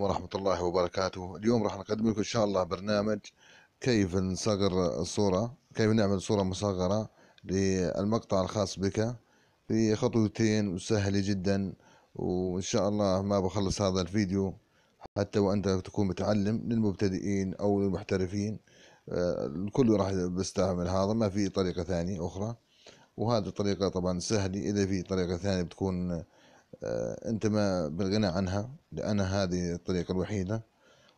عليكم ورحمة الله وبركاته اليوم راح نقدم لكم إن شاء الله برنامج كيف نصغر الصورة كيف نعمل صورة مصغرة للمقطع الخاص بك في خطوتين وسهلة جدا وإن شاء الله ما بخلص هذا الفيديو حتى وأنت تكون متعلم للمبتدئين أو للمحترفين آه، الكل راح بستعمل هذا ما في طريقة ثانية أخرى وهذه الطريقة طبعا سهلة إذا في طريقة ثانية بتكون آه، أنت ما بالغنى عنها لأن هذه الطريقة الوحيدة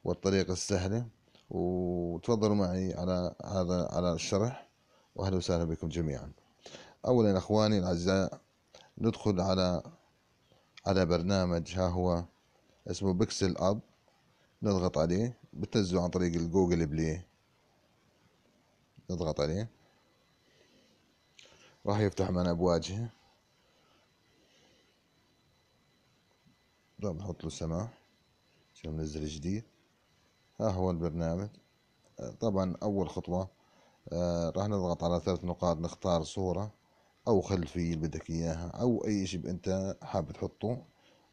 والطريقة السهلة وتفضلوا معي على هذا على الشرح وأهلا وسهلا بكم جميعا أولا أخواني الأعزاء ندخل على على برنامج ها هو اسمه بيكسل أب نضغط عليه بتنزله عن طريق الجوجل بلاي نضغط عليه راح يفتح معنا بواجهه لا بنحط له سماع عشان ننزل جديد ها هو البرنامج آه، طبعا اول خطوة آه، راح نضغط على ثلاث نقاط نختار صورة او خلفية اللي بدك اياها او اي شيء انت حابب تحطه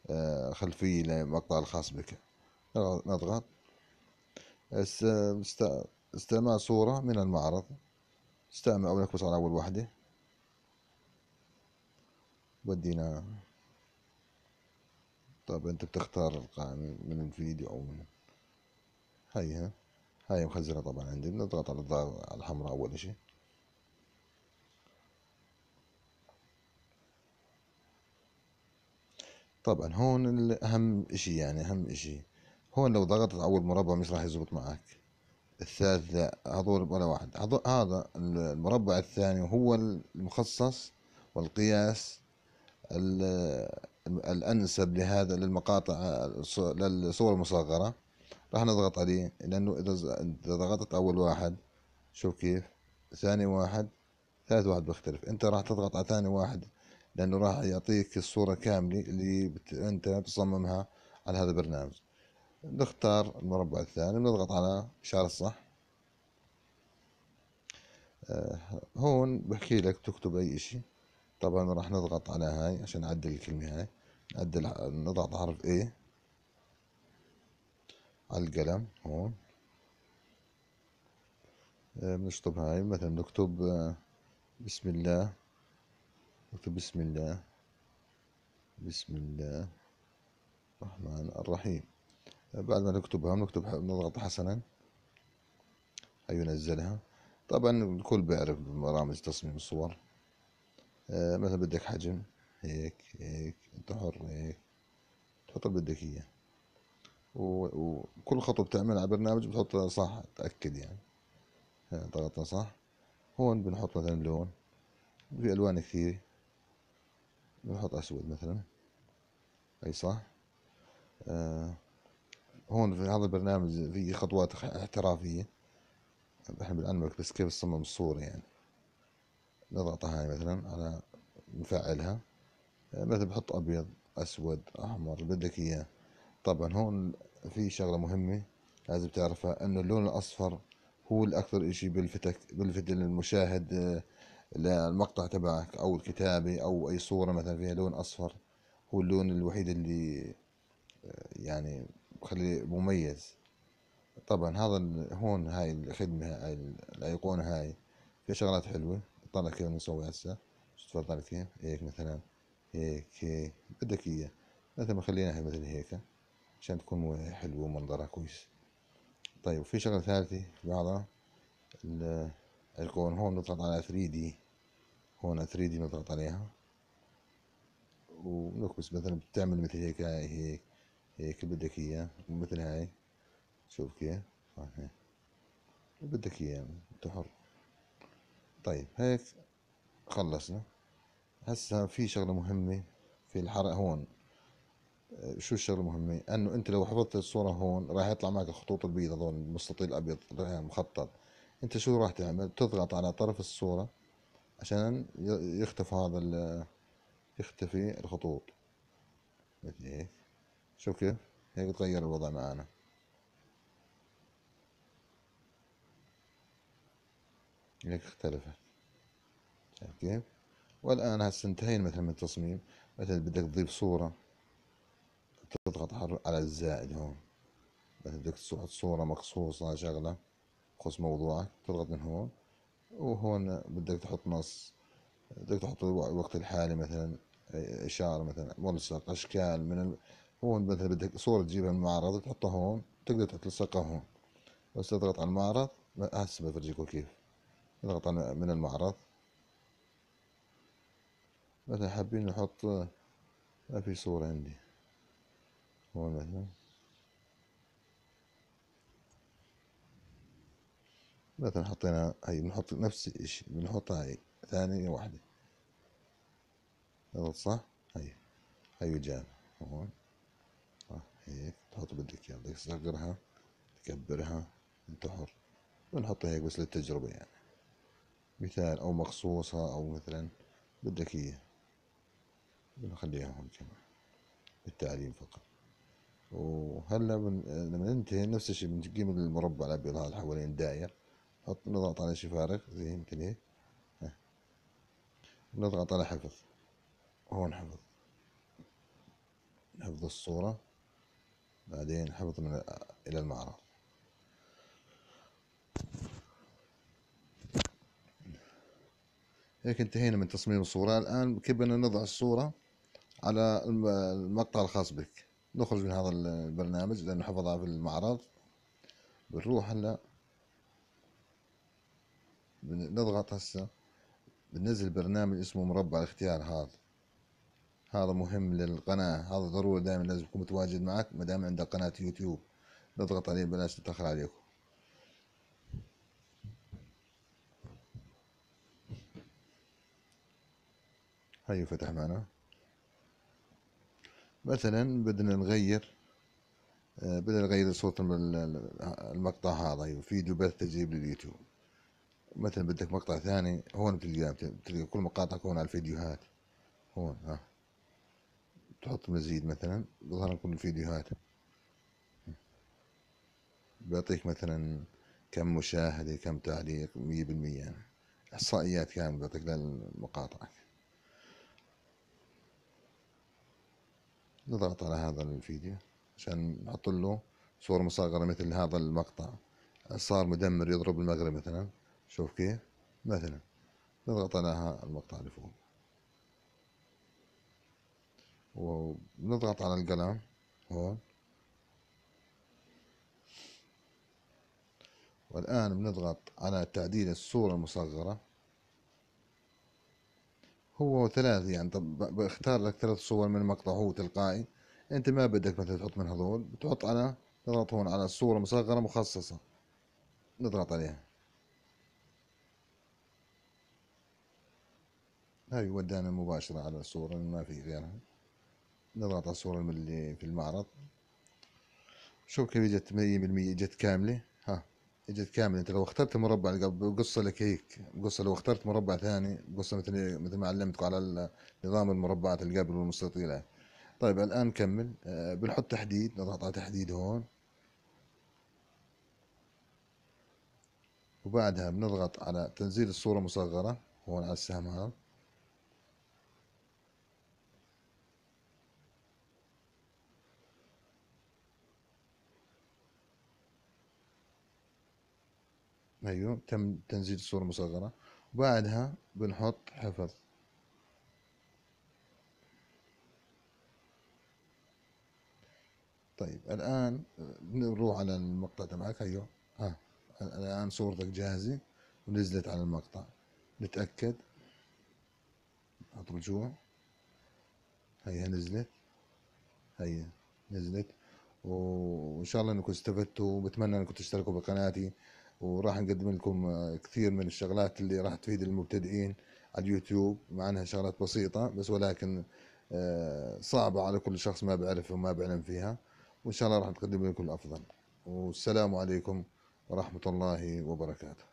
آه، خلفية للمقطع الخاص بك نضغط استمع صورة من المعرض استعمل أو نكبس على أول واحدة ودينا طب انت بتختار القائمة من الفيديو او من هيها هاي مخزنة طبعا عندي بنضغط على الضغط الحمراء اول اشي طبعا هون الاهم اشي يعني اهم اشي هون لو ضغطت اول مربع مش راح يزبط معك الثالث هذول ولا واحد هذا المربع الثاني هو المخصص والقياس الانسب لهذا للمقاطع للصور المصغره راح نضغط عليه لانه اذا ضغطت اول واحد شوف كيف ثاني واحد ثالث واحد بيختلف انت راح تضغط على ثاني واحد لانه راح يعطيك الصوره كامله اللي بت... انت بتصممها على هذا البرنامج نختار المربع الثاني بنضغط على اشاره الصح آه هون بحكي لك تكتب اي اشي طبعا راح نضغط على هاي عشان نعدل الكلمه هاي نعدل نضغط حرف A على القلم هون آه، بنشطب هاي مثلا نكتب آه، بسم الله نكتب بسم الله بسم الله الرحمن الرحيم آه، بعد ما نكتبها نكتب نضغط حسنا ينزلها طبعا الكل بيعرف برامج تصميم الصور مثلا بدك حجم هيك هيك انت حر هيك تحط اللي بدك اياه وكل خطوه بتعملها على برنامج بتحطها صح تاكد يعني ضغطنا صح هون بنحط مثلا لون في الوان كثيره بنحط اسود مثلا اي صح آه هون في هذا البرنامج في خطوات احترافيه احنا بنعلمك بس كيف تصمم الصوره يعني نضغط هاي مثلا على نفعلها مثلا بحط ابيض اسود احمر اللي بدك اياه طبعا هون في شغله مهمه لازم تعرفها انه اللون الاصفر هو الاكثر اشي بالفتك بالفت المشاهد آه، للمقطع تبعك او الكتابه او اي صوره مثلا فيها لون اصفر هو اللون الوحيد اللي آه، يعني بخليه مميز طبعا هذا هون هاي الخدمه هاي الايقونه هاي في شغلات حلوه طلع كيف نسوي هسه شوف كيف هيك مثلا هيك هيك بدك اياه مثلا بخليناها مثل هيك عشان تكون حلوة ومنظرها كويس طيب في شغلة ثالثة بعضها الأيقون هون نضغط على 3 دي هون 3 دي نضغط عليها ونكبس مثلا بتعمل مثل هيك هاي هيك هيك بدك اياه مثل هاي شوف كيف آه، بدك اياه انت حر طيب هيك خلصنا هسه في شغله مهمه في الحرق هون آه، شو الشغله المهمه انه انت لو حفظت الصوره هون راح يطلع معك الخطوط البيضاء هذول المستطيل الابيض مخطط انت شو راح تعمل تضغط على طرف الصوره عشان يختفي هذا يختفي الخطوط مثل هيك شوف كيف هيك تغير الوضع معانا هيك اختلفت شايف كيف والآن هسه انتهينا مثلا من التصميم مثلا بدك تضيف صورة تضغط على الزائد هون مثلا بدك تحط صورة مقصوصة شغلة تخص موضوعك تضغط من هون وهون بدك تحط نص بدك تحط الوقت الحالي مثلا إشارة مثلا ملصق أشكال من ال... هون مثلا بدك صورة تجيبها من المعرض تحطها هون تقدر تلصقها هون بس تضغط على المعرض هسه بفرجيكم كيف تضغط من المعرض مثلا حابين نحط ما في صورة عندي هون مثلا مثلا حطينا هاي بنحط نفس الشيء بنحط هاي ثانية واحدة هذا صح هاي هاي وجان هون آه، هيك تحط بدك اياها بدك تصغرها تكبرها انت حر بنحطها هيك بس للتجربة يعني مثال او مقصوصة او مثلا بدك اياه نخليها هون كمان للتعليم فقط وهلا من لما ننتهي نفس الشيء بنجيب المربع الابيض هذا حوالين داير حط نضغط على شفارك زي يمكن هيك نضغط على حفظ هون حفظ حفظ الصورة بعدين حفظ من إلى المعرض هيك انتهينا من تصميم الصورة الآن كيف بدنا نضع الصورة على المقطع الخاص بك نخرج من هذا البرنامج لأنه حفظها في المعرض بنروح هلا بنضغط هسه بننزل برنامج اسمه مربع الاختيار هذا هذا مهم للقناة هذا ضروري دائما لازم يكون متواجد معك ما دام عندك قناة يوتيوب نضغط عليه بلاش تتأخر عليكم هاي فتح معنا مثلا بدنا نغير آه، بدنا نغير صوت المقطع هذا يفيد يعني بث تجريب لليوتيوب مثلا بدك مقطع ثاني هون بتلقاه بتلقى كل مقاطعك هون على الفيديوهات هون ها تحط مزيد مثلا بظهر كل الفيديوهات بيعطيك مثلا كم مشاهدة كم تعليق مية بالمية إحصائيات كاملة بيعطيك للمقاطعة نضغط على هذا الفيديو عشان نحط له صور مصغرة مثل هذا المقطع صار مدمر يضرب المغرب مثلا شوف كيف مثلا نضغط على المقطع اللي فوق ونضغط على القلم هون والآن بنضغط على تعديل الصورة المصغرة هو ثلاث يعني طب بختار لك ثلاث صور من مقطع هو تلقائي انت ما بدك مثلا تحط من هذول بتحط على تضغط هون على الصورة مصغرة مخصصة نضغط عليها هاي ودانا مباشرة على الصورة ما في غيرها نضغط على الصورة اللي في المعرض شوف كيف اجت مية بالمية اجت كاملة اجت كامل انت لو اخترت مربع بقصة لك هيك بقصة لو اخترت مربع ثاني بقصة مثل مثل ما علمتكم على نظام المربعات القابل والمستطيلة طيب الان نكمل آه، بنحط تحديد نضغط على تحديد هون وبعدها بنضغط على تنزيل الصورة مصغرة هون على السهم هذا ايوه تم تنزيل الصورة المصغرة وبعدها بنحط حفظ طيب الآن آه، نروح على المقطع تبعك أيوه ها الآن صورتك جاهزة ونزلت على المقطع نتأكد نحط رجوع هيا نزلت هيا نزلت وإن شاء الله أنكم استفدتوا وبتمنى أنكم تشتركوا بقناتي وراح نقدم لكم كثير من الشغلات اللي راح تفيد المبتدئين على اليوتيوب مع انها شغلات بسيطة بس ولكن آه، صعبة على كل شخص ما بيعرف وما بيعلم فيها وان شاء الله راح نقدم لكم الافضل والسلام عليكم ورحمة الله وبركاته